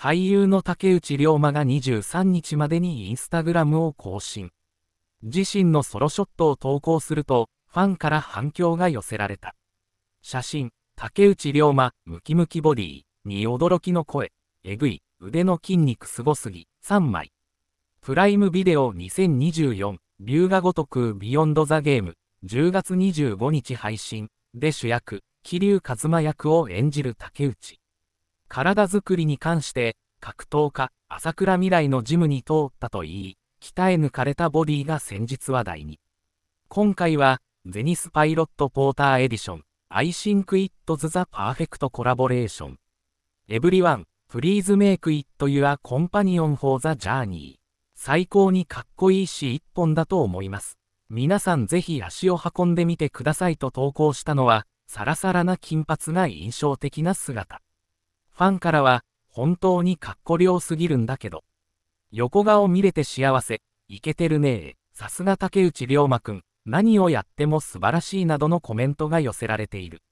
俳優の竹内涼真が23日までにインスタグラムを更新。自身のソロショットを投稿すると、ファンから反響が寄せられた。写真、竹内涼真、ムキムキボディに驚きの声、えぐい、腕の筋肉すごすぎ、3枚。プライムビデオ2024、龍が如くビヨンドザゲーム、10月25日配信で主役、桐生一馬役を演じる竹内。体づくりに関して格闘家朝倉未来のジムに通ったと言い鍛え抜かれたボディが先日話題に今回はゼニスパイロットポーターエディションアイシンクイッドズザパーフェクトコラボレーションエブリワンプリーズメイクイットユアコンパニオンフォーザジャーニー最高にかっこいいし一本だと思います皆さんぜひ足を運んでみてくださいと投稿したのはサラサラな金髪が印象的な姿ファンからは、本当にかっこうすぎるんだけど。横顔見れて幸せ、イケてるねえ、さすが竹内涼真くん、何をやっても素晴らしいなどのコメントが寄せられている。